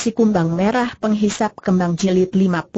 Si Kumbang Merah Penghisap Kembang Jilid 54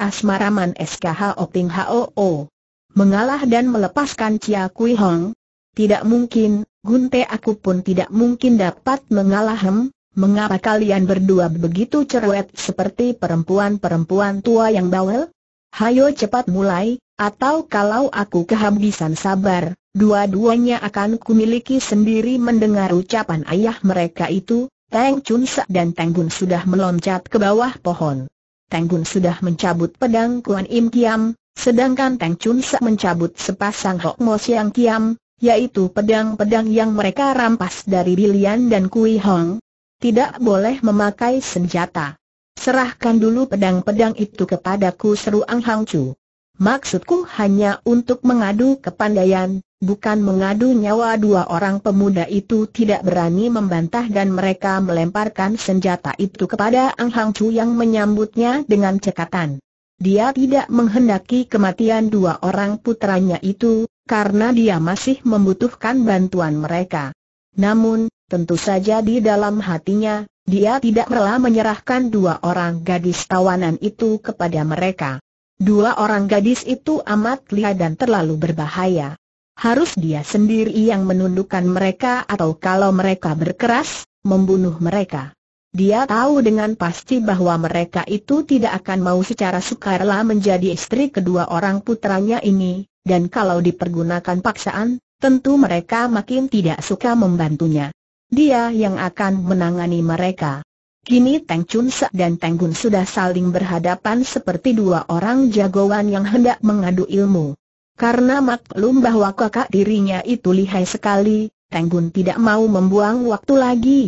Asmaraman SKH Oping HOO Mengalah dan melepaskan Chia Kui Hong Tidak mungkin, Gunte aku pun tidak mungkin dapat mengalah hem Mengapa kalian berdua begitu cerewet seperti perempuan-perempuan tua yang bawel? Hayo cepat mulai, atau kalau aku kehabisan sabar, dua-duanya akan kumiliki sendiri mendengar ucapan ayah mereka itu, Tang Chun Sa dan Tang Gun sudah meloncat ke bawah pohon. Tang Gun sudah mencabut pedang Kuan Im Kiam, sedangkan Tang Chun Sa mencabut sepasang Hok Mo Siang Kiam, yaitu pedang-pedang yang mereka rampas dari Bilian dan Kui Hong. Tidak boleh memakai senjata. Serahkan dulu pedang-pedang itu kepadaku seru Ang Hang Chu. Maksudku hanya untuk mengadu kepandaian, bukan mengadu nyawa dua orang pemuda itu tidak berani membantah dan mereka melemparkan senjata itu kepada Ang Hang Chu yang menyambutnya dengan cekatan. Dia tidak menghendaki kematian dua orang putranya itu, karena dia masih membutuhkan bantuan mereka. Namun, tentu saja di dalam hatinya, dia tidak rela menyerahkan dua orang gadis tawanan itu kepada mereka. Dua orang gadis itu amat lihat dan terlalu berbahaya. Harus dia sendiri yang menundukkan mereka atau kalau mereka berkeras, membunuh mereka. Dia tahu dengan pasti bahwa mereka itu tidak akan mau secara sukarela menjadi istri kedua orang putranya ini, dan kalau dipergunakan paksaan, tentu mereka makin tidak suka membantunya. Dia yang akan menangani mereka. Kini Teng Chun Sa dan Teng Gun sudah saling berhadapan seperti dua orang jagoan yang hendak mengadu ilmu. Karena maklum bahwa kakak dirinya itu lihai sekali, Teng Gun tidak mau membuang waktu lagi.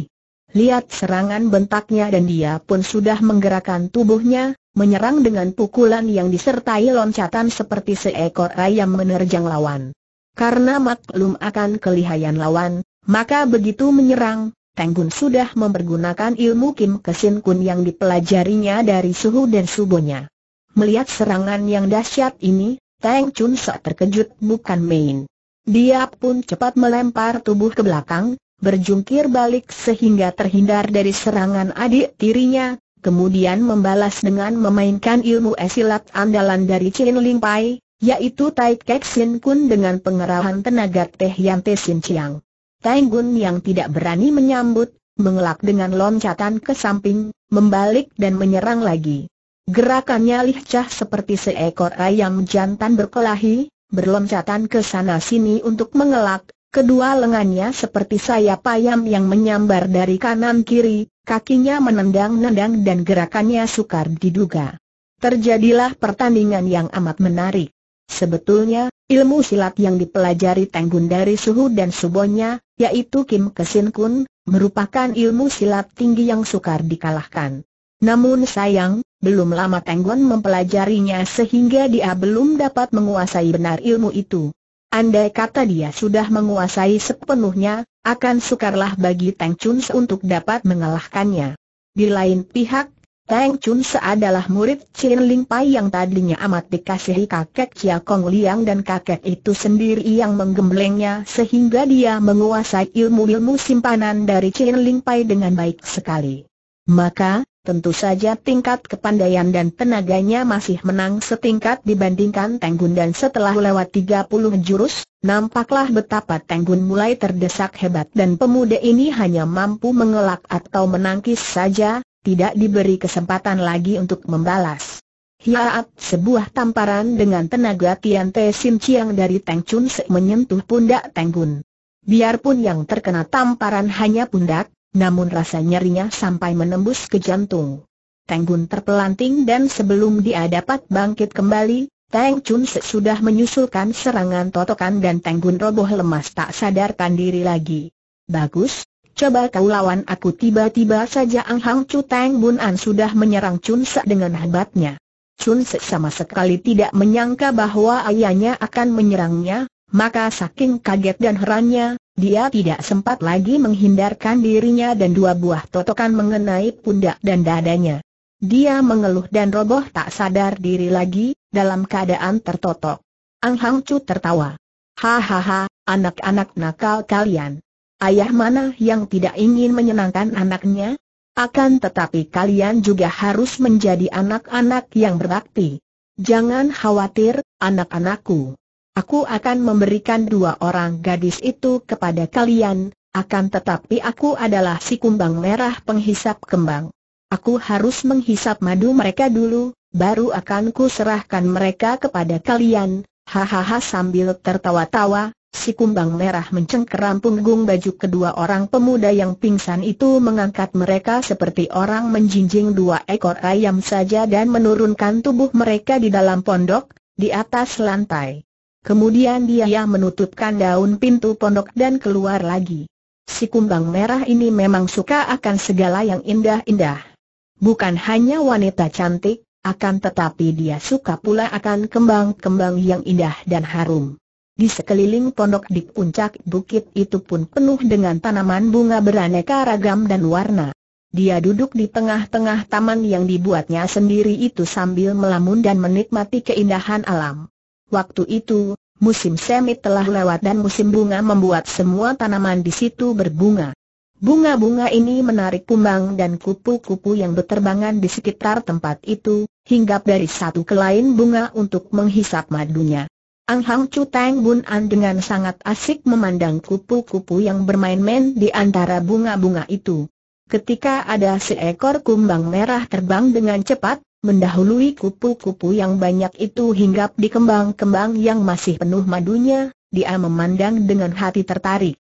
Lihat serangan bentaknya dan dia pun sudah menggerakkan tubuhnya, menyerang dengan pukulan yang disertai loncatan seperti seekor ayam menerjang lawan. Karena maklum akan kelihayan lawan, maka begitu menyerang, Teng sudah mempergunakan ilmu Kim Kesin Kun yang dipelajarinya dari suhu dan subonya. Melihat serangan yang dahsyat ini, Teng Chun Sok terkejut bukan main. Dia pun cepat melempar tubuh ke belakang, berjungkir balik sehingga terhindar dari serangan adik tirinya, kemudian membalas dengan memainkan ilmu esilat andalan dari Chin Ling Pai, yaitu Tai Kek Sin Kun dengan pengerahan tenaga Teh Yan Te Sin Chiang. Taenggun yang tidak berani menyambut, mengelak dengan loncatan ke samping, membalik dan menyerang lagi. Gerakannya lihcah seperti seekor ayam jantan berkelahi, berloncatan ke sana sini untuk mengelak, kedua lengannya seperti sayap ayam yang menyambar dari kanan kiri, kakinya menendang-nendang dan gerakannya sukar diduga. Terjadilah pertandingan yang amat menarik. Sebetulnya, Ilmu silat yang dipelajari Tenggun dari suhu dan subonya, yaitu Kim Kesin Kun, merupakan ilmu silat tinggi yang sukar dikalahkan. Namun sayang, belum lama Tenggun mempelajarinya sehingga dia belum dapat menguasai benar ilmu itu. Andai kata dia sudah menguasai sepenuhnya, akan sukarlah bagi Teng untuk dapat mengalahkannya. Di lain pihak, Tang Chun Se adalah murid Chin Ling Pai yang tadinya amat dikasihi kakek Chia Kong Liang dan kakek itu sendiri yang menggemblengnya sehingga dia menguasai ilmu-ilmu simpanan dari Chin Ling Pai dengan baik sekali. Maka, tentu saja tingkat kepandaian dan tenaganya masih menang setingkat dibandingkan Gun dan setelah lewat 30 jurus, nampaklah betapa Gun mulai terdesak hebat dan pemuda ini hanya mampu mengelak atau menangkis saja, tidak diberi kesempatan lagi untuk membalas. Hiaat sebuah tamparan dengan tenaga Tian Te Sim Chiang dari Teng Chun Se menyentuh pundak Teng Gun. Biarpun yang terkena tamparan hanya pundak, namun rasa nyerinya sampai menembus ke jantung. Teng Gun terpelanting dan sebelum dia dapat bangkit kembali, Teng Chun Se sudah menyusulkan serangan totokan dan Teng Gun roboh lemas tak sadarkan diri lagi. Bagus, Coba kau lawan aku tiba-tiba saja Ang Hang Chu Tang Bun An sudah menyerang Chun Se dengan hebatnya. Chun Se sama sekali tidak menyangka bahwa ayahnya akan menyerangnya, maka saking kaget dan herannya, dia tidak sempat lagi menghindarkan dirinya dan dua buah totokan mengenai pundak dan dadanya. Dia mengeluh dan roboh tak sadar diri lagi, dalam keadaan tertotok. Ang Hang Chu tertawa. Hahaha, anak-anak nakal kalian. Ayah mana yang tidak ingin menyenangkan anaknya? Akan tetapi kalian juga harus menjadi anak-anak yang berbakti. Jangan khawatir, anak-anakku. Aku akan memberikan dua orang gadis itu kepada kalian, akan tetapi aku adalah si kumbang merah penghisap kembang. Aku harus menghisap madu mereka dulu, baru akan kuserahkan mereka kepada kalian, hahaha sambil tertawa-tawa, Si kumbang merah mencengkeram punggung baju kedua orang pemuda yang pingsan itu mengangkat mereka seperti orang menjinjing dua ekor ayam saja dan menurunkan tubuh mereka di dalam pondok, di atas lantai. Kemudian dia menutupkan daun pintu pondok dan keluar lagi. Si kumbang merah ini memang suka akan segala yang indah-indah. Bukan hanya wanita cantik, akan tetapi dia suka pula akan kembang-kembang yang indah dan harum. Di sekeliling pondok di puncak bukit itu pun penuh dengan tanaman bunga beraneka ragam dan warna. Dia duduk di tengah-tengah taman yang dibuatnya sendiri itu sambil melamun dan menikmati keindahan alam. Waktu itu, musim semi telah lewat dan musim bunga membuat semua tanaman di situ berbunga. Bunga-bunga ini menarik kumbang dan kupu-kupu yang berterbangan di sekitar tempat itu, hinggap dari satu ke lain bunga untuk menghisap madunya. Ang Hang Chu Tang Bun An dengan sangat asik memandang kupu-kupu yang bermain-main di antara bunga-bunga itu. Ketika ada seekor kumbang merah terbang dengan cepat, mendahului kupu-kupu yang banyak itu hinggap di kembang-kembang yang masih penuh madunya, dia memandang dengan hati tertarik.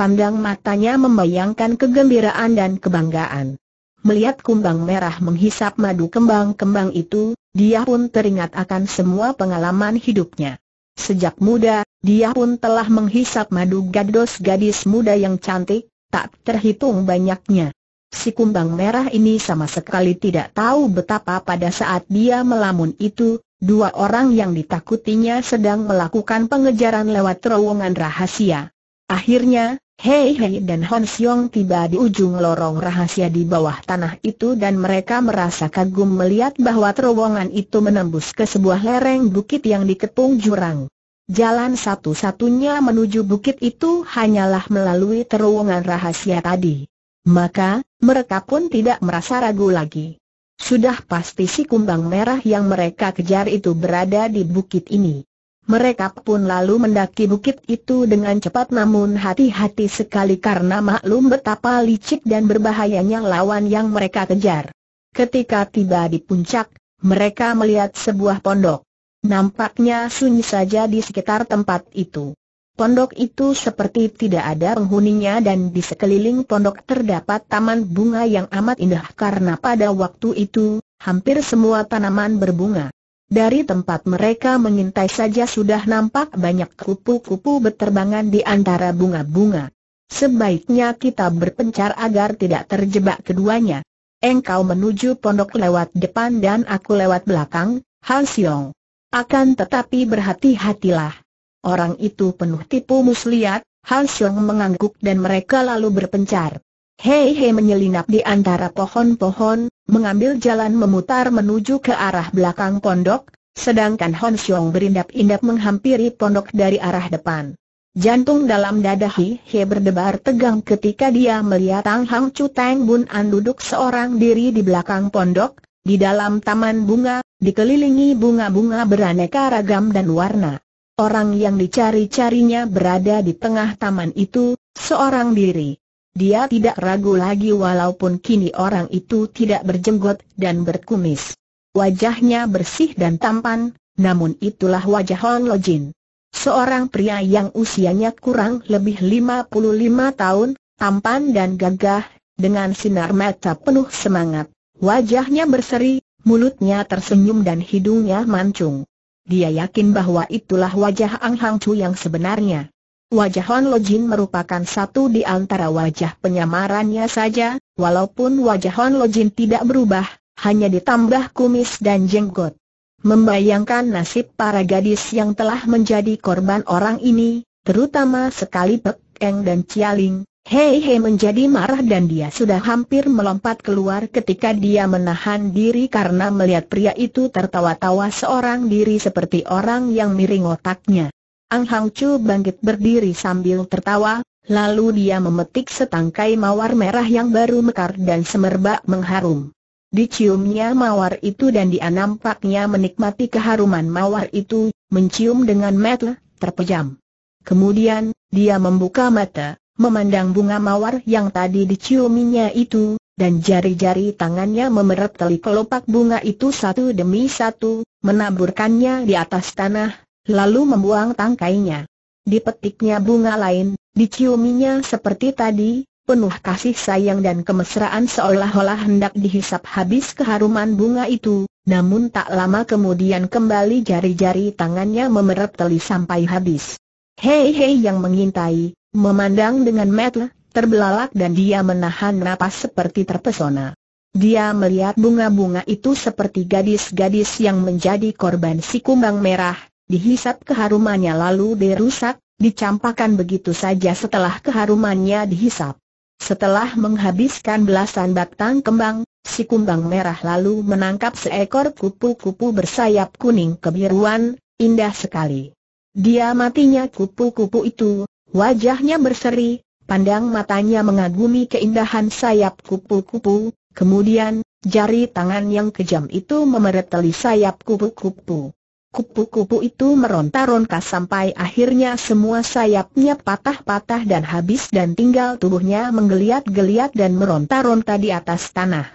Pandang matanya membayangkan kegembiraan dan kebanggaan. Melihat kumbang merah menghisap madu kembang-kembang itu, dia pun teringat akan semua pengalaman hidupnya. Sejak muda, dia pun telah menghisap madu gadis gadis muda yang cantik, tak terhitung banyaknya. Si kumbang merah ini sama sekali tidak tahu betapa pada saat dia melamun itu, dua orang yang ditakutinya sedang melakukan pengejaran lewat terowongan rahasia. Akhirnya, Hei Hei dan Hon Siong tiba di ujung lorong rahasia di bawah tanah itu dan mereka merasa kagum melihat bahwa terowongan itu menembus ke sebuah lereng bukit yang dikepung jurang. Jalan satu-satunya menuju bukit itu hanyalah melalui terowongan rahasia tadi. Maka, mereka pun tidak merasa ragu lagi. Sudah pasti si kumbang merah yang mereka kejar itu berada di bukit ini. Mereka pun lalu mendaki bukit itu dengan cepat namun hati-hati sekali karena maklum betapa licik dan berbahayanya lawan yang mereka kejar. Ketika tiba di puncak, mereka melihat sebuah pondok. Nampaknya sunyi saja di sekitar tempat itu. Pondok itu seperti tidak ada penghuninya dan di sekeliling pondok terdapat taman bunga yang amat indah karena pada waktu itu, hampir semua tanaman berbunga. Dari tempat mereka mengintai saja sudah nampak banyak kupu-kupu berterbangan di antara bunga-bunga. Sebaiknya kita berpencar agar tidak terjebak keduanya. Engkau menuju pondok lewat depan dan aku lewat belakang, Han Siong. Akan tetapi berhati-hatilah. Orang itu penuh tipu muslihat, Han Siong mengangguk dan mereka lalu berpencar. Hei Hei menyelinap di antara pohon-pohon, mengambil jalan memutar menuju ke arah belakang pondok, sedangkan Hon Xiong berindap-indap menghampiri pondok dari arah depan. Jantung dalam dada Hei Hei berdebar tegang ketika dia melihat Tang Hang Chu Teng Bun An duduk seorang diri di belakang pondok, di dalam taman bunga, dikelilingi bunga-bunga beraneka ragam dan warna. Orang yang dicari-carinya berada di tengah taman itu, seorang diri. Dia tidak ragu lagi walaupun kini orang itu tidak berjenggot dan berkumis. Wajahnya bersih dan tampan, namun itulah wajah Hon Lo Jin. Seorang pria yang usianya kurang lebih 55 tahun, tampan dan gagah, dengan sinar mata penuh semangat. Wajahnya berseri, mulutnya tersenyum dan hidungnya mancung. Dia yakin bahwa itulah wajah Ang Hang Chu yang sebenarnya. Wajah Han Lojin merupakan satu di antara wajah penyamarannya saja, walaupun wajah Han Lojin tidak berubah, hanya ditambah kumis dan jenggot. Membayangkan nasib para gadis yang telah menjadi korban orang ini, terutama sekali Pek Eng dan Cialing, Hei Hei menjadi marah dan dia sudah hampir melompat keluar ketika dia menahan diri karena melihat pria itu tertawa-tawa seorang diri seperti orang yang miring otaknya. Ang Hang Chu bangkit berdiri sambil tertawa, lalu dia memetik setangkai mawar merah yang baru mekar dan semerbak mengharum. Diciumnya mawar itu dan dia nampaknya menikmati keharuman mawar itu, mencium dengan mata terpejam. Kemudian, dia membuka mata, memandang bunga mawar yang tadi diciuminya itu, dan jari-jari tangannya memeret tali kelopak bunga itu satu demi satu, menaburkannya di atas tanah, lalu membuang tangkainya. Dipetiknya bunga lain, diciuminya seperti tadi, penuh kasih sayang dan kemesraan seolah-olah hendak dihisap habis keharuman bunga itu, namun tak lama kemudian kembali jari-jari tangannya memerap teli sampai habis. Hei hei yang mengintai, memandang dengan mata terbelalak dan dia menahan napas seperti terpesona. Dia melihat bunga-bunga itu seperti gadis-gadis yang menjadi korban si kumbang merah, dihisap keharumannya lalu dirusak, dicampakan begitu saja setelah keharumannya dihisap. Setelah menghabiskan belasan batang kembang, si kumbang merah lalu menangkap seekor kupu-kupu bersayap kuning kebiruan, indah sekali. Dia matinya kupu-kupu itu, wajahnya berseri, pandang matanya mengagumi keindahan sayap kupu-kupu, kemudian, jari tangan yang kejam itu memereteli sayap kupu-kupu. Kupu-kupu itu meronta-ronta sampai akhirnya semua sayapnya patah-patah dan habis dan tinggal tubuhnya menggeliat-geliat dan meronta-ronta di atas tanah.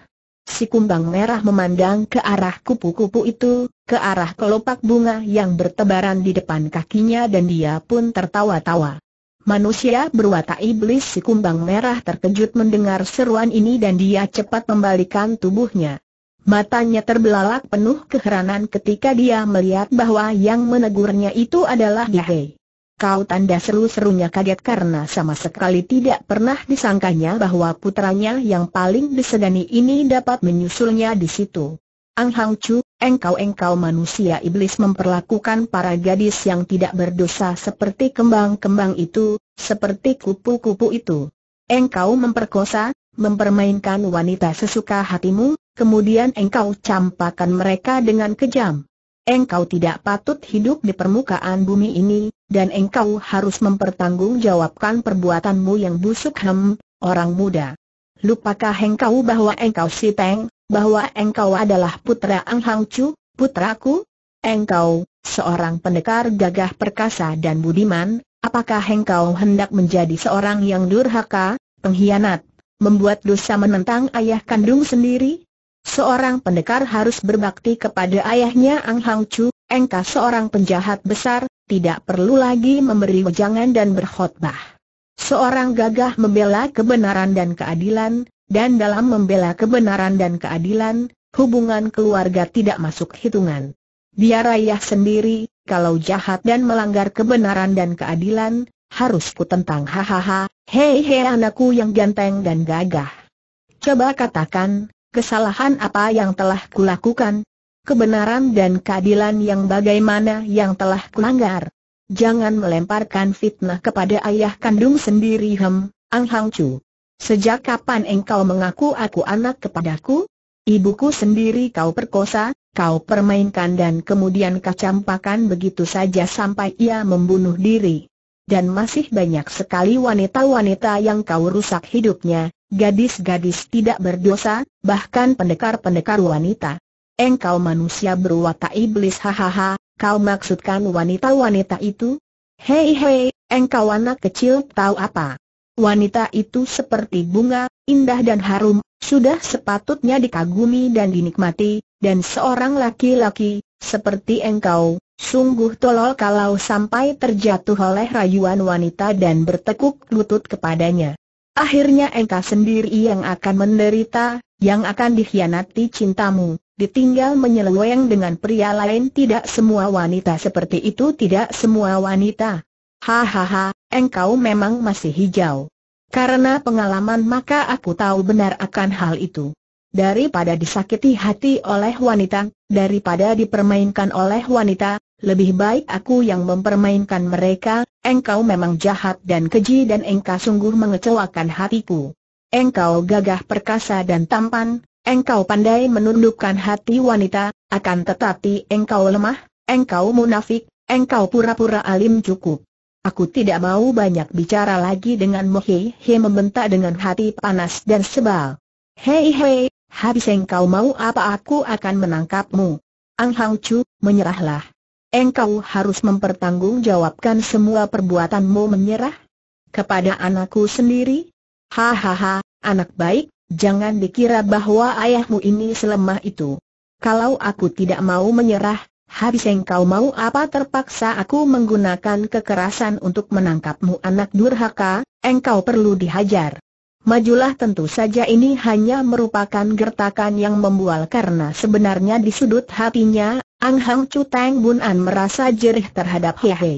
Si kumbang merah memandang ke arah kupu-kupu itu, ke arah kelopak bunga yang bertebaran di depan kakinya dan dia pun tertawa-tawa. Manusia berwatak iblis si kumbang merah terkejut mendengar seruan ini dan dia cepat membalikan tubuhnya. Matanya terbelalak penuh keheranan ketika dia melihat bahwa yang menegurnya itu adalah Yahe. Kau tanda seru-serunya kaget karena sama sekali tidak pernah disangkanya bahwa putranya yang paling disegani ini dapat menyusulnya di situ. Ang Hang Chu, engkau-engkau manusia iblis memperlakukan para gadis yang tidak berdosa seperti kembang-kembang itu, seperti kupu-kupu itu. Engkau memperkosa, mempermainkan wanita sesuka hatimu, kemudian engkau campakan mereka dengan kejam. Engkau tidak patut hidup di permukaan bumi ini, dan engkau harus mempertanggungjawabkan perbuatanmu yang busuk hem, orang muda. Lupakah engkau bahwa engkau si Peng, bahwa engkau adalah putra Ang Hang Chu, putraku? Engkau, seorang pendekar gagah perkasa dan budiman, apakah engkau hendak menjadi seorang yang durhaka, pengkhianat, membuat dosa menentang ayah kandung sendiri? Seorang pendekar harus berbakti kepada ayahnya Ang Hang Chu, Engka seorang penjahat besar, tidak perlu lagi memberi wejangan dan berkhotbah. Seorang gagah membela kebenaran dan keadilan, dan dalam membela kebenaran dan keadilan, hubungan keluarga tidak masuk hitungan. Biar ayah sendiri, kalau jahat dan melanggar kebenaran dan keadilan, harus ku tentang hahaha, hei hei anakku yang ganteng dan gagah. Coba katakan, kesalahan apa yang telah kulakukan, kebenaran dan keadilan yang bagaimana yang telah kulanggar. Jangan melemparkan fitnah kepada ayah kandung sendiri Hem, Ang Hang Chu. Sejak kapan engkau mengaku aku anak kepadaku? Ibuku sendiri kau perkosa, kau permainkan dan kemudian kacampakan begitu saja sampai ia membunuh diri. Dan masih banyak sekali wanita-wanita yang kau rusak hidupnya, gadis-gadis tidak berdosa, bahkan pendekar-pendekar wanita. Engkau manusia berwatak iblis hahaha, kau maksudkan wanita-wanita itu? Hei hei, engkau anak kecil tahu apa? Wanita itu seperti bunga, indah dan harum, sudah sepatutnya dikagumi dan dinikmati, dan seorang laki-laki, seperti engkau, sungguh tolol kalau sampai terjatuh oleh rayuan wanita dan bertekuk lutut kepadanya. Akhirnya engkau sendiri yang akan menderita, yang akan dikhianati cintamu, ditinggal menyeleweng dengan pria lain tidak semua wanita seperti itu tidak semua wanita. Hahaha, engkau memang masih hijau. Karena pengalaman maka aku tahu benar akan hal itu. Daripada disakiti hati oleh wanita, daripada dipermainkan oleh wanita, lebih baik aku yang mempermainkan mereka, Engkau memang jahat dan keji dan engkau sungguh mengecewakan hatiku. Engkau gagah perkasa dan tampan, engkau pandai menundukkan hati wanita, akan tetapi engkau lemah, engkau munafik, engkau pura-pura alim cukup. Aku tidak mau banyak bicara lagi denganmu hei he membentak dengan hati panas dan sebal. Hei hei, habis engkau mau apa aku akan menangkapmu. Ang Hang Chu, menyerahlah engkau harus mempertanggungjawabkan semua perbuatanmu menyerah kepada anakku sendiri? Hahaha, anak baik, jangan dikira bahwa ayahmu ini selemah itu. Kalau aku tidak mau menyerah, habis engkau mau apa terpaksa aku menggunakan kekerasan untuk menangkapmu anak durhaka, engkau perlu dihajar. Majulah tentu saja ini hanya merupakan gertakan yang membual karena sebenarnya di sudut hatinya, Ang Hang Chu Tang Bun An merasa jerih terhadap Hei Hei.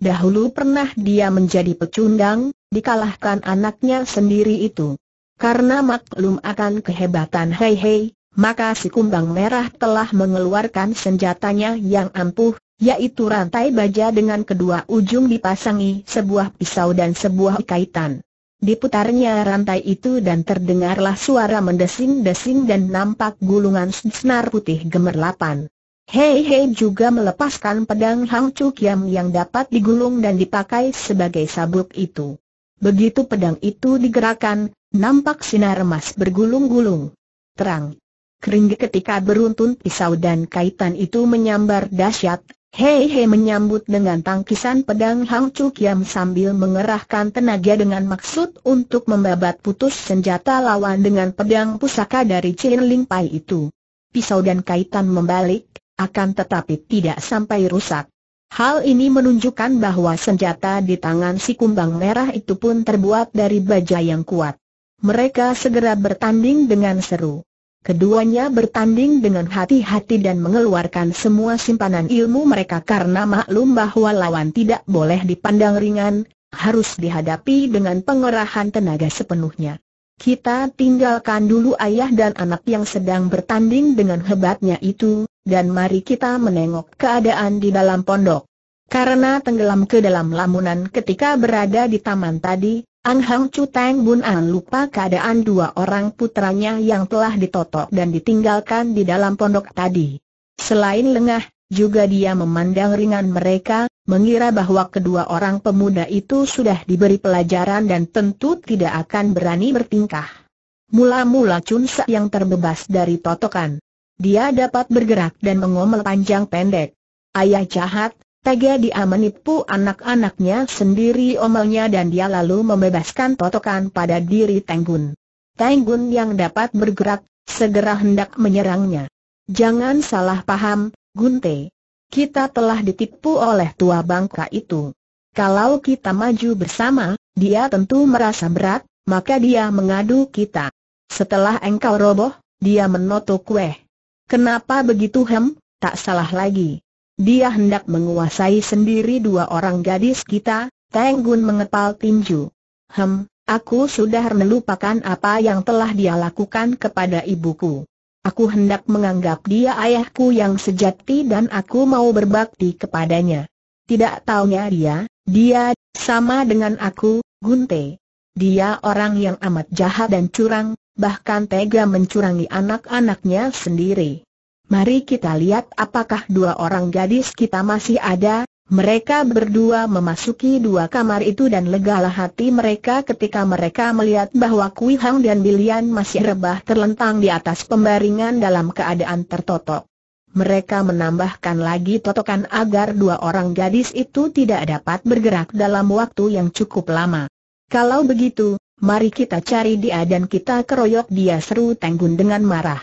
Dahulu pernah dia menjadi pecundang, dikalahkan anaknya sendiri itu. Karena maklum akan kehebatan Hei Hei, maka si kumbang merah telah mengeluarkan senjatanya yang ampuh, yaitu rantai baja dengan kedua ujung dipasangi sebuah pisau dan sebuah kaitan. Diputarnya rantai itu dan terdengarlah suara mendesing-desing dan nampak gulungan senar putih gemerlapan. Hei Hei juga melepaskan pedang Hang Chu Kiam yang dapat digulung dan dipakai sebagai sabuk itu. Begitu pedang itu digerakkan, nampak sinar emas bergulung-gulung. Terang. Kering ketika beruntun pisau dan kaitan itu menyambar dahsyat, Hei Hei menyambut dengan tangkisan pedang Hang Chu Kiam sambil mengerahkan tenaga dengan maksud untuk membabat putus senjata lawan dengan pedang pusaka dari Chin Ling Pai itu. Pisau dan kaitan membalik, akan tetapi tidak sampai rusak. Hal ini menunjukkan bahwa senjata di tangan si kumbang merah itu pun terbuat dari baja yang kuat. Mereka segera bertanding dengan seru. Keduanya bertanding dengan hati-hati dan mengeluarkan semua simpanan ilmu mereka karena maklum bahwa lawan tidak boleh dipandang ringan, harus dihadapi dengan pengerahan tenaga sepenuhnya. Kita tinggalkan dulu ayah dan anak yang sedang bertanding dengan hebatnya itu, dan mari kita menengok keadaan di dalam pondok. Karena tenggelam ke dalam lamunan ketika berada di taman tadi, Ang Hang Chu Teng Bun An lupa keadaan dua orang putranya yang telah ditotok dan ditinggalkan di dalam pondok tadi. Selain lengah, juga dia memandang ringan mereka, mengira bahwa kedua orang pemuda itu sudah diberi pelajaran dan tentu tidak akan berani bertingkah. Mula-mula Chun Sa yang terbebas dari totokan, dia dapat bergerak dan mengomel panjang pendek. Ayah jahat, tega dia menipu anak-anaknya sendiri omelnya dan dia lalu membebaskan totokan pada diri Tenggun. Tenggun yang dapat bergerak, segera hendak menyerangnya. Jangan salah paham, Gunte. Kita telah ditipu oleh tua bangka itu. Kalau kita maju bersama, dia tentu merasa berat, maka dia mengadu kita. Setelah engkau roboh, dia menotok kue. Kenapa begitu hem? Tak salah lagi. Dia hendak menguasai sendiri dua orang gadis kita, Teng Gun mengepal tinju. Hem, aku sudah melupakan apa yang telah dia lakukan kepada ibuku. Aku hendak menganggap dia ayahku yang sejati dan aku mau berbakti kepadanya. Tidak taunya dia, dia, sama dengan aku, Gunte. Dia orang yang amat jahat dan curang, bahkan tega mencurangi anak-anaknya sendiri. Mari kita lihat apakah dua orang gadis kita masih ada, mereka berdua memasuki dua kamar itu dan legalah hati mereka ketika mereka melihat bahwa Kui Hang dan Bilian masih rebah terlentang di atas pembaringan dalam keadaan tertotok. Mereka menambahkan lagi totokan agar dua orang gadis itu tidak dapat bergerak dalam waktu yang cukup lama. Kalau begitu, Mari kita cari dia dan kita keroyok dia seru Tenggun dengan marah.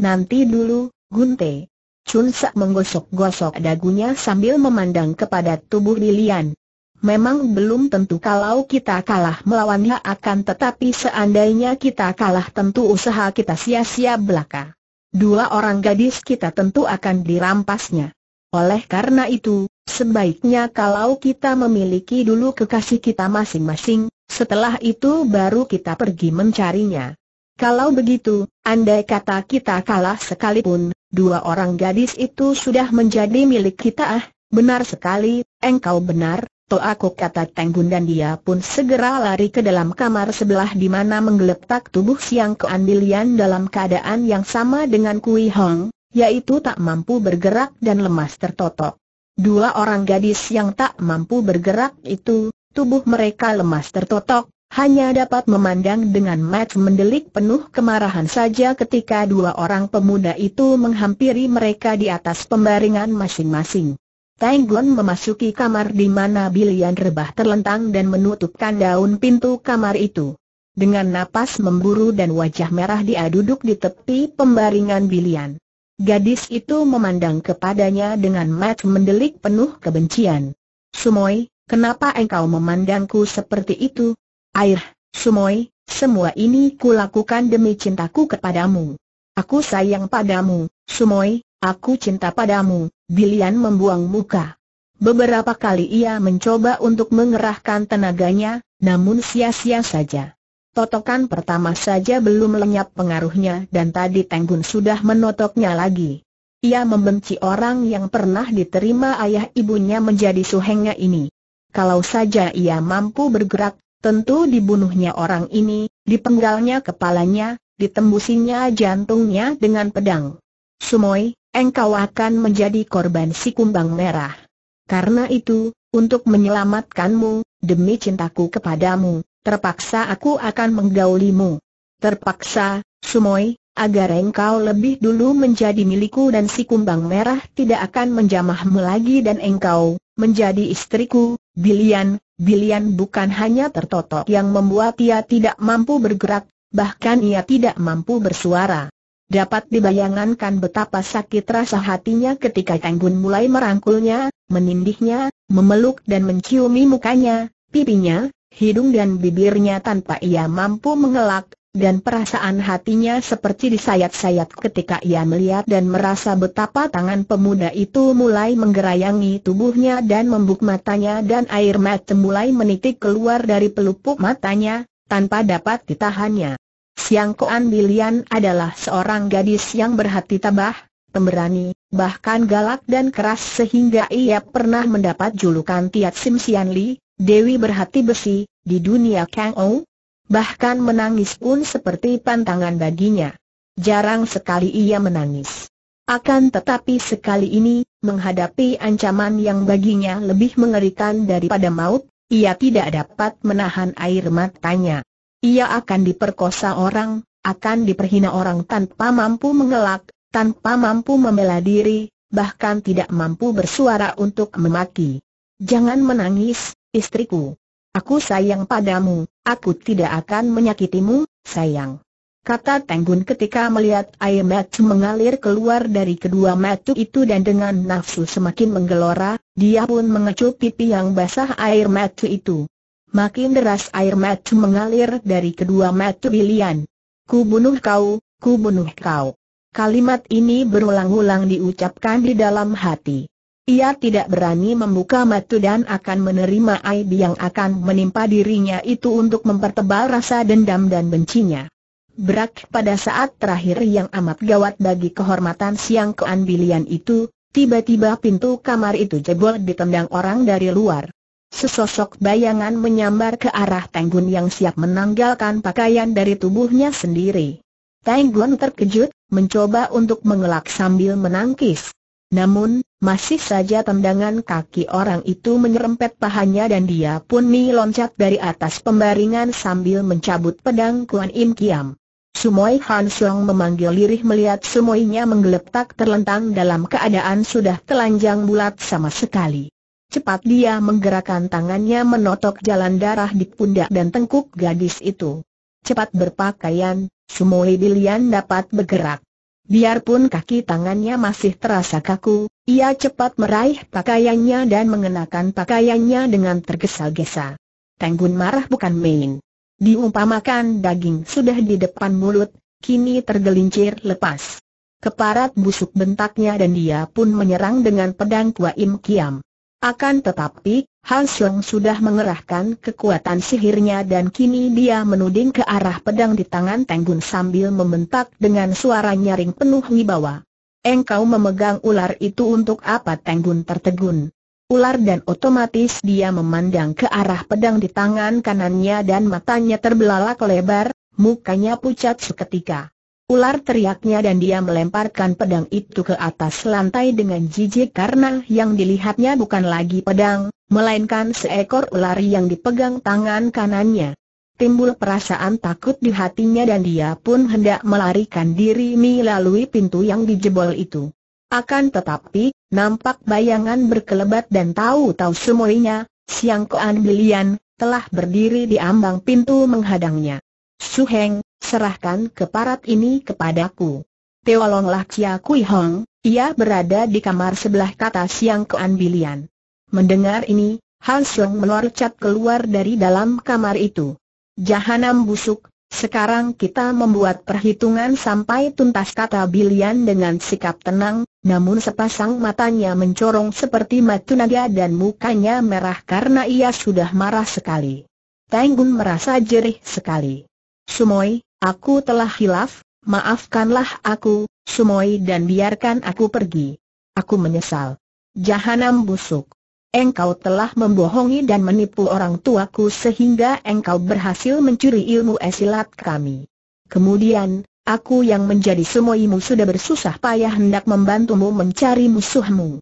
Nanti dulu, Gunte. Chun Sak menggosok-gosok dagunya sambil memandang kepada tubuh Lilian. Memang belum tentu kalau kita kalah melawannya akan tetapi seandainya kita kalah tentu usaha kita sia-sia belaka. Dua orang gadis kita tentu akan dirampasnya. Oleh karena itu, sebaiknya kalau kita memiliki dulu kekasih kita masing-masing, setelah itu baru kita pergi mencarinya. Kalau begitu, andai kata kita kalah sekalipun, dua orang gadis itu sudah menjadi milik kita ah, benar sekali, engkau benar, to aku kata Tenggun dan dia pun segera lari ke dalam kamar sebelah di mana menggeletak tubuh siang keandilian dalam keadaan yang sama dengan Kui Hong, yaitu tak mampu bergerak dan lemas tertotok. Dua orang gadis yang tak mampu bergerak itu, tubuh mereka lemas tertotok, hanya dapat memandang dengan mat mendelik penuh kemarahan saja ketika dua orang pemuda itu menghampiri mereka di atas pembaringan masing-masing. Tenggon memasuki kamar di mana bilian rebah terlentang dan menutupkan daun pintu kamar itu. Dengan napas memburu dan wajah merah dia duduk di tepi pembaringan bilian. Gadis itu memandang kepadanya dengan mat mendelik penuh kebencian. Sumoy, kenapa engkau memandangku seperti itu? Air, Sumoy, semua ini kulakukan demi cintaku kepadamu. Aku sayang padamu, Sumoy, aku cinta padamu, Bilian membuang muka. Beberapa kali ia mencoba untuk mengerahkan tenaganya, namun sia-sia saja. Totokan pertama saja belum lenyap pengaruhnya dan tadi Tenggun sudah menotoknya lagi. Ia membenci orang yang pernah diterima ayah ibunya menjadi suhengnya ini. Kalau saja ia mampu bergerak, tentu dibunuhnya orang ini, dipenggalnya kepalanya, ditembusinya jantungnya dengan pedang. Sumoi, engkau akan menjadi korban si kumbang merah. Karena itu, untuk menyelamatkanmu, demi cintaku kepadamu, terpaksa aku akan menggaulimu. Terpaksa, Sumoi, agar engkau lebih dulu menjadi milikku dan si kumbang merah tidak akan menjamahmu lagi dan engkau, menjadi istriku, Bilian, bilian bukan hanya tertotok yang membuat ia tidak mampu bergerak, bahkan ia tidak mampu bersuara. Dapat dibayangkan betapa sakit rasa hatinya ketika Kanggun mulai merangkulnya, menindihnya, memeluk dan menciumi mukanya, pipinya, hidung dan bibirnya tanpa ia mampu mengelak, dan perasaan hatinya seperti disayat-sayat ketika ia melihat dan merasa betapa tangan pemuda itu mulai menggerayangi tubuhnya dan membuk matanya dan air mata mulai menitik keluar dari pelupuk matanya, tanpa dapat ditahannya. Siang Koan Bilian adalah seorang gadis yang berhati tabah, pemberani, bahkan galak dan keras sehingga ia pernah mendapat julukan Tiat Sim Sian Li, Dewi Berhati Besi, di dunia Kang Ou, bahkan menangis pun seperti pantangan baginya. Jarang sekali ia menangis. Akan tetapi sekali ini, menghadapi ancaman yang baginya lebih mengerikan daripada maut, ia tidak dapat menahan air matanya. Ia akan diperkosa orang, akan diperhina orang tanpa mampu mengelak, tanpa mampu membela diri, bahkan tidak mampu bersuara untuk memaki. Jangan menangis, istriku. Aku sayang padamu, Aku tidak akan menyakitimu, sayang. Kata Tenggun ketika melihat air mata mengalir keluar dari kedua mata itu dan dengan nafsu semakin menggelora, dia pun mengecup pipi yang basah air mata itu. Makin deras air mata mengalir dari kedua mata Bilian. Ku bunuh kau, ku bunuh kau. Kalimat ini berulang-ulang diucapkan di dalam hati. Ia tidak berani membuka mata dan akan menerima aib yang akan menimpa dirinya itu untuk mempertebal rasa dendam dan bencinya. Berak pada saat terakhir yang amat gawat bagi kehormatan siang keanbilian itu, tiba-tiba pintu kamar itu jebol ditendang orang dari luar. Sesosok bayangan menyambar ke arah Tenggun yang siap menanggalkan pakaian dari tubuhnya sendiri. Tenggun terkejut, mencoba untuk mengelak sambil menangkis. Namun, masih saja tendangan kaki orang itu menyerempet pahanya dan dia pun nih loncat dari atas pembaringan sambil mencabut pedang Kuan Im Kiam. Sumoy Han Song memanggil lirih melihat sumoynya menggeletak terlentang dalam keadaan sudah telanjang bulat sama sekali. Cepat dia menggerakkan tangannya menotok jalan darah di pundak dan tengkuk gadis itu. Cepat berpakaian, Sumoi Bilian dapat bergerak. Biarpun kaki tangannya masih terasa kaku, ia cepat meraih pakaiannya dan mengenakan pakaiannya dengan tergesa-gesa. Tenggun marah bukan main. Diumpamakan daging sudah di depan mulut, kini tergelincir lepas. Keparat busuk bentaknya dan dia pun menyerang dengan pedang Kuaim Kiam. Akan tetapi, Han sudah mengerahkan kekuatan sihirnya dan kini dia menuding ke arah pedang di tangan Tenggun sambil membentak dengan suara nyaring penuh wibawa. Engkau memegang ular itu untuk apa Tenggun tertegun? Ular dan otomatis dia memandang ke arah pedang di tangan kanannya dan matanya terbelalak lebar, mukanya pucat seketika. Ular teriaknya dan dia melemparkan pedang itu ke atas lantai dengan jijik karena yang dilihatnya bukan lagi pedang, melainkan seekor ular yang dipegang tangan kanannya. Timbul perasaan takut di hatinya dan dia pun hendak melarikan diri melalui pintu yang dijebol itu. Akan tetapi, nampak bayangan berkelebat dan tahu-tahu semuanya, Siang Koan Bilian, telah berdiri di ambang pintu menghadangnya. Suheng, serahkan keparat ini kepadaku. Teolonglah Chia Kui Hong, ia berada di kamar sebelah kata siang keanbilian. Mendengar ini, Han Song melorcat keluar dari dalam kamar itu. Jahanam busuk, sekarang kita membuat perhitungan sampai tuntas kata Bilian dengan sikap tenang, namun sepasang matanya mencorong seperti mata naga dan mukanya merah karena ia sudah marah sekali. Tenggun merasa jerih sekali. Sumoy, Aku telah hilaf, maafkanlah aku, Sumoi dan biarkan aku pergi. Aku menyesal. Jahanam busuk. Engkau telah membohongi dan menipu orang tuaku sehingga engkau berhasil mencuri ilmu esilat kami. Kemudian, aku yang menjadi sumoimu sudah bersusah payah hendak membantumu mencari musuhmu.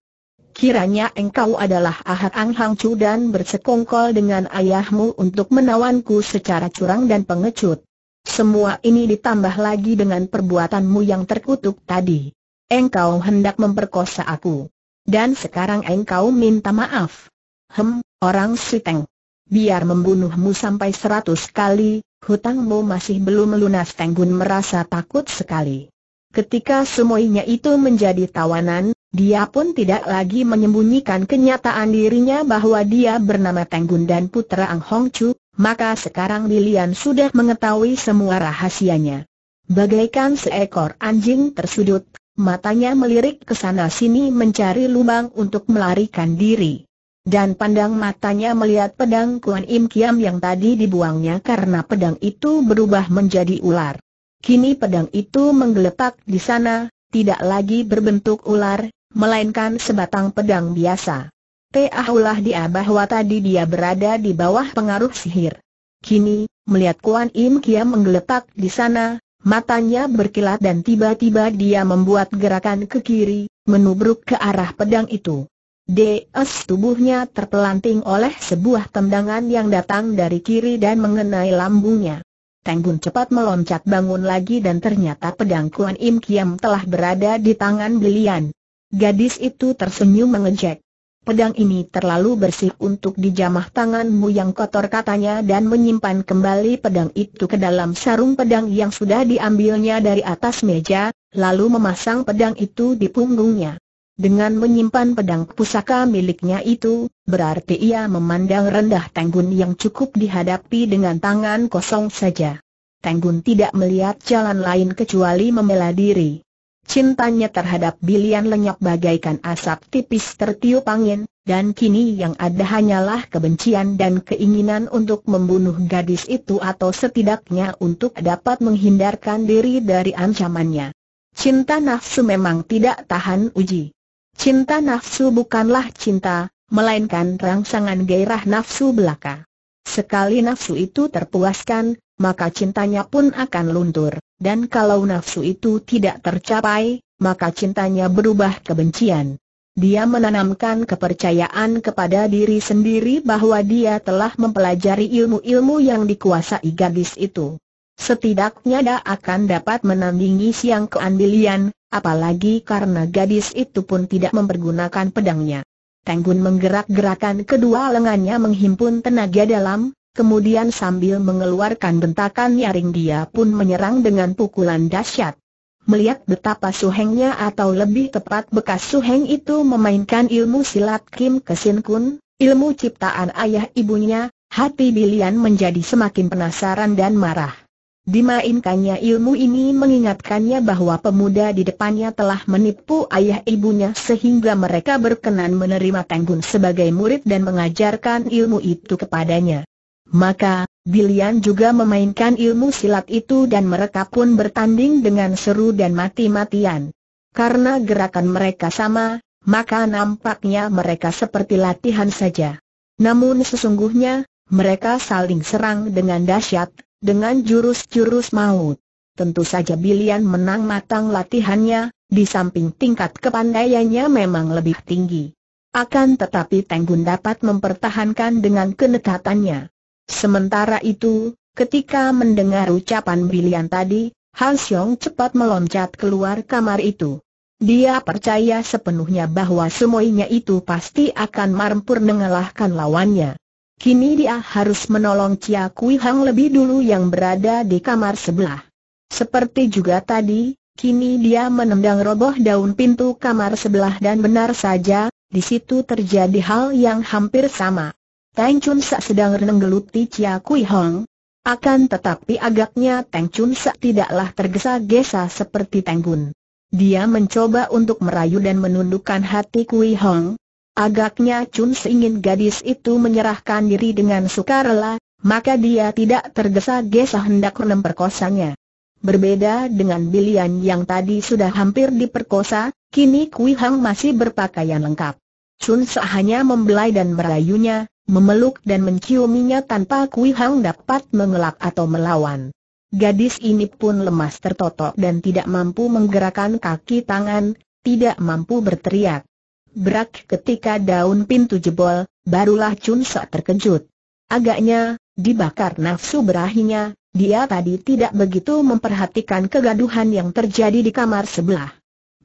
Kiranya engkau adalah Ahad Ang Hang dan bersekongkol dengan ayahmu untuk menawanku secara curang dan pengecut. Semua ini ditambah lagi dengan perbuatanmu yang terkutuk tadi. Engkau hendak memperkosa aku. Dan sekarang engkau minta maaf. Hem, orang Siteng. Biar membunuhmu sampai seratus kali, hutangmu masih belum lunas Tenggun merasa takut sekali. Ketika semuanya itu menjadi tawanan, dia pun tidak lagi menyembunyikan kenyataan dirinya bahwa dia bernama Tenggun dan putra Ang Hong Chu, maka sekarang Lilian sudah mengetahui semua rahasianya. Bagaikan seekor anjing tersudut, matanya melirik ke sana-sini mencari lubang untuk melarikan diri. Dan pandang matanya melihat pedang Kuan Im Kiam yang tadi dibuangnya karena pedang itu berubah menjadi ular. Kini pedang itu menggeletak di sana, tidak lagi berbentuk ular, melainkan sebatang pedang biasa. Teahulah dia bahwa tadi dia berada di bawah pengaruh sihir. Kini, melihat Kuan Im Kia menggeletak di sana, matanya berkilat dan tiba-tiba dia membuat gerakan ke kiri, menubruk ke arah pedang itu. DS tubuhnya terpelanting oleh sebuah tendangan yang datang dari kiri dan mengenai lambungnya. Tengbun cepat meloncat bangun lagi dan ternyata pedang Kuan Im Kiam telah berada di tangan Belian. Gadis itu tersenyum mengejek. Pedang ini terlalu bersih untuk dijamah tanganmu yang kotor katanya dan menyimpan kembali pedang itu ke dalam sarung pedang yang sudah diambilnya dari atas meja, lalu memasang pedang itu di punggungnya. Dengan menyimpan pedang pusaka miliknya itu, berarti ia memandang rendah Tenggun yang cukup dihadapi dengan tangan kosong saja. Tenggun tidak melihat jalan lain kecuali membela diri. Cintanya terhadap bilian lenyap bagaikan asap tipis tertiup angin, dan kini yang ada hanyalah kebencian dan keinginan untuk membunuh gadis itu atau setidaknya untuk dapat menghindarkan diri dari ancamannya. Cinta nafsu memang tidak tahan uji. Cinta nafsu bukanlah cinta, melainkan rangsangan gairah nafsu belaka. Sekali nafsu itu terpuaskan, maka cintanya pun akan luntur. Dan kalau nafsu itu tidak tercapai, maka cintanya berubah kebencian. Dia menanamkan kepercayaan kepada diri sendiri bahwa dia telah mempelajari ilmu-ilmu yang dikuasai gadis itu. Setidaknya dia akan dapat menandingi siang keandilian, apalagi karena gadis itu pun tidak mempergunakan pedangnya. Tenggun menggerak-gerakan kedua lengannya menghimpun tenaga dalam, Kemudian sambil mengeluarkan bentakan nyaring dia pun menyerang dengan pukulan dahsyat. Melihat betapa suhengnya atau lebih tepat bekas suheng itu memainkan ilmu silat Kim Kesin Kun, ilmu ciptaan ayah ibunya, hati Bilian menjadi semakin penasaran dan marah. Dimainkannya ilmu ini mengingatkannya bahwa pemuda di depannya telah menipu ayah ibunya sehingga mereka berkenan menerima Tenggun sebagai murid dan mengajarkan ilmu itu kepadanya. Maka, Bilian juga memainkan ilmu silat itu dan mereka pun bertanding dengan seru dan mati-matian. Karena gerakan mereka sama, maka nampaknya mereka seperti latihan saja. Namun sesungguhnya, mereka saling serang dengan dahsyat, dengan jurus-jurus maut. Tentu saja Bilian menang matang latihannya, di samping tingkat kepandaiannya memang lebih tinggi. Akan tetapi Tenggun dapat mempertahankan dengan kenekatannya. Sementara itu, ketika mendengar ucapan Bilian tadi, Han Xiong cepat meloncat keluar kamar itu. Dia percaya sepenuhnya bahwa semuanya itu pasti akan marmpur mengalahkan lawannya. Kini dia harus menolong Chia Kui Hang lebih dulu yang berada di kamar sebelah. Seperti juga tadi, kini dia menendang roboh daun pintu kamar sebelah dan benar saja, di situ terjadi hal yang hampir sama. Tang Chun Sa sedang geluti Chia Kui Hong. Akan tetapi agaknya Tang Chun Sa tidaklah tergesa-gesa seperti Tang Gun. Dia mencoba untuk merayu dan menundukkan hati Kui Hong. Agaknya Chun Sa ingin gadis itu menyerahkan diri dengan sukarela, maka dia tidak tergesa-gesa hendak perkosanya. Berbeda dengan Bilian yang tadi sudah hampir diperkosa, kini Kui Hong masih berpakaian lengkap. Chun Se hanya membelai dan merayunya, memeluk dan menciuminya tanpa Kui Hang dapat mengelak atau melawan. Gadis ini pun lemas tertotok dan tidak mampu menggerakkan kaki tangan, tidak mampu berteriak. Berak ketika daun pintu jebol, barulah Chun Se terkejut. Agaknya, dibakar nafsu berahinya, dia tadi tidak begitu memperhatikan kegaduhan yang terjadi di kamar sebelah.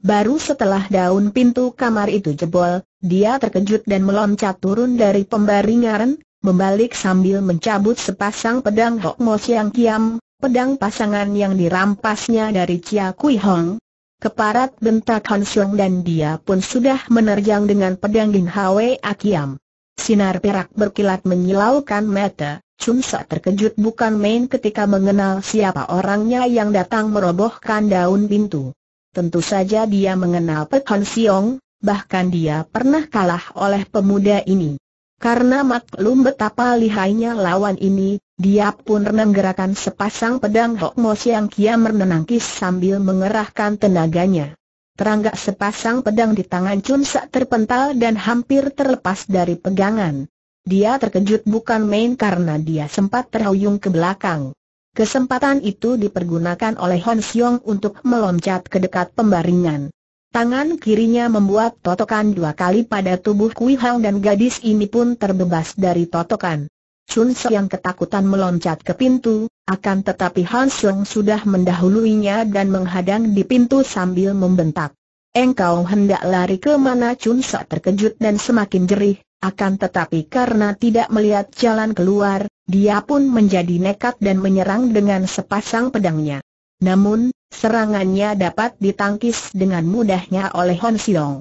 Baru setelah daun pintu kamar itu jebol, dia terkejut dan meloncat turun dari pembaringan, membalik sambil mencabut sepasang pedang Hok Mo Siang Kiam, pedang pasangan yang dirampasnya dari Chia Kui Hong. Keparat bentak Han Xiong dan dia pun sudah menerjang dengan pedang Lin Hwe Akiam. Sinar perak berkilat menyilaukan mata, Chun Sa terkejut bukan main ketika mengenal siapa orangnya yang datang merobohkan daun pintu. Tentu saja dia mengenal Pek Hon Siong, bahkan dia pernah kalah oleh pemuda ini. Karena maklum betapa lihainya lawan ini, dia pun gerakan sepasang pedang Hok Mo Siang Kia merenangkis sambil mengerahkan tenaganya. Terangga sepasang pedang di tangan Chun Sak terpental dan hampir terlepas dari pegangan. Dia terkejut bukan main karena dia sempat terhuyung ke belakang. Kesempatan itu dipergunakan oleh Hon Siong untuk meloncat ke dekat pembaringan. Tangan kirinya membuat totokan dua kali pada tubuh Kui Hang dan gadis ini pun terbebas dari totokan. Chun Se yang ketakutan meloncat ke pintu, akan tetapi Han Sung sudah mendahuluinya dan menghadang di pintu sambil membentak. Engkau hendak lari ke mana Chun Se terkejut dan semakin jerih, akan tetapi karena tidak melihat jalan keluar, dia pun menjadi nekat dan menyerang dengan sepasang pedangnya. Namun, serangannya dapat ditangkis dengan mudahnya oleh Hon Siong.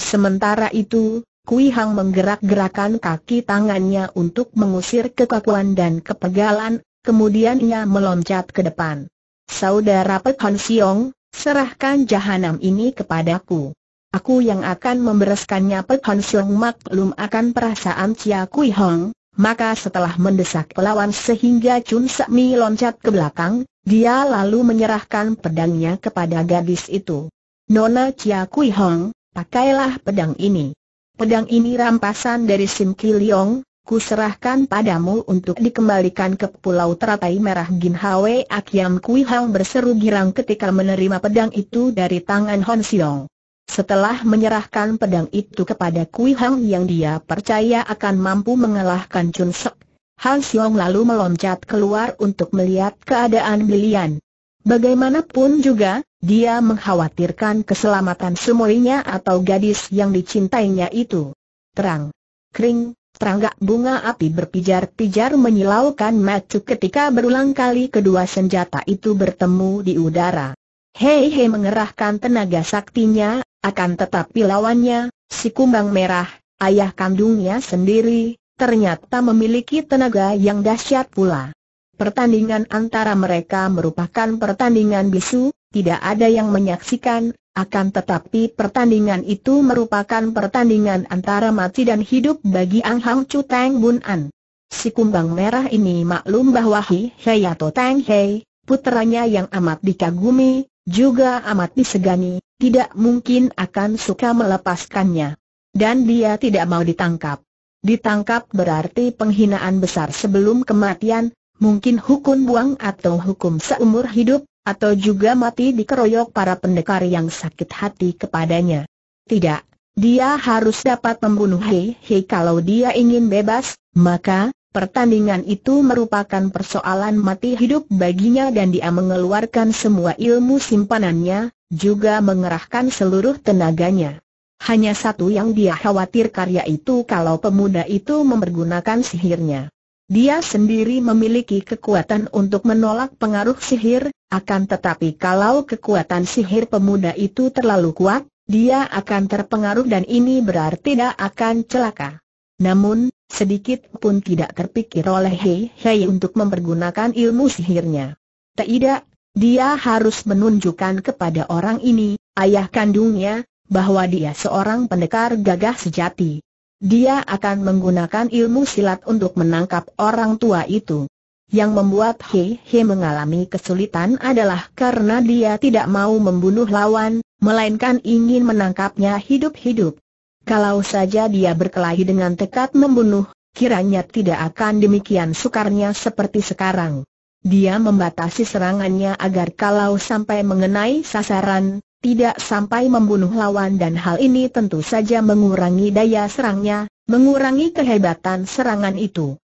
Sementara itu, Kui Hang menggerak-gerakan kaki tangannya untuk mengusir kekakuan dan kepegalan, kemudian ia meloncat ke depan. Saudara Pek Hon Siong, serahkan jahanam ini kepadaku. Aku yang akan membereskannya Pek Hon Siong maklum akan perasaan Chia Kui Hong, maka setelah mendesak lawan sehingga Chun Mi loncat ke belakang, dia lalu menyerahkan pedangnya kepada gadis itu. Nona Chia Kui Hong, pakailah pedang ini. Pedang ini rampasan dari Sim ku serahkan padamu untuk dikembalikan ke Pulau Teratai Merah Gin Hwe Akiam Kui Hong berseru girang ketika menerima pedang itu dari tangan Hon Siong. Setelah menyerahkan pedang itu kepada Kui Hang yang dia percaya akan mampu mengalahkan Chun Sek, Han Xiong lalu meloncat keluar untuk melihat keadaan Lilian. Bagaimanapun juga, dia mengkhawatirkan keselamatan semuanya atau gadis yang dicintainya itu. Terang. Kering, teranggak bunga api berpijar-pijar menyilaukan Matu ketika berulang kali kedua senjata itu bertemu di udara. Hei Hei mengerahkan tenaga saktinya, akan tetapi lawannya, si kumbang merah, ayah kandungnya sendiri, ternyata memiliki tenaga yang dahsyat pula. Pertandingan antara mereka merupakan pertandingan bisu, tidak ada yang menyaksikan, akan tetapi pertandingan itu merupakan pertandingan antara mati dan hidup bagi Ang Hang Chu Teng Bun An. Si kumbang merah ini maklum bahwa Hi atau Tang Hei, putranya yang amat dikagumi, juga amat disegani, tidak mungkin akan suka melepaskannya. Dan dia tidak mau ditangkap. Ditangkap berarti penghinaan besar sebelum kematian, mungkin hukum buang atau hukum seumur hidup, atau juga mati dikeroyok para pendekar yang sakit hati kepadanya. Tidak, dia harus dapat membunuh Hei Hei kalau dia ingin bebas, maka, Pertandingan itu merupakan persoalan mati hidup baginya dan dia mengeluarkan semua ilmu simpanannya, juga mengerahkan seluruh tenaganya. Hanya satu yang dia khawatir karya itu kalau pemuda itu mempergunakan sihirnya. Dia sendiri memiliki kekuatan untuk menolak pengaruh sihir, akan tetapi kalau kekuatan sihir pemuda itu terlalu kuat, dia akan terpengaruh dan ini berarti dia akan celaka. Namun, sedikit pun tidak terpikir oleh Hei Hei untuk mempergunakan ilmu sihirnya. Tidak, dia harus menunjukkan kepada orang ini, ayah kandungnya, bahwa dia seorang pendekar gagah sejati. Dia akan menggunakan ilmu silat untuk menangkap orang tua itu. Yang membuat Hei Hei mengalami kesulitan adalah karena dia tidak mau membunuh lawan, melainkan ingin menangkapnya hidup-hidup. Kalau saja dia berkelahi dengan tekad membunuh, kiranya tidak akan demikian sukarnya seperti sekarang. Dia membatasi serangannya agar kalau sampai mengenai sasaran, tidak sampai membunuh lawan dan hal ini tentu saja mengurangi daya serangnya, mengurangi kehebatan serangan itu.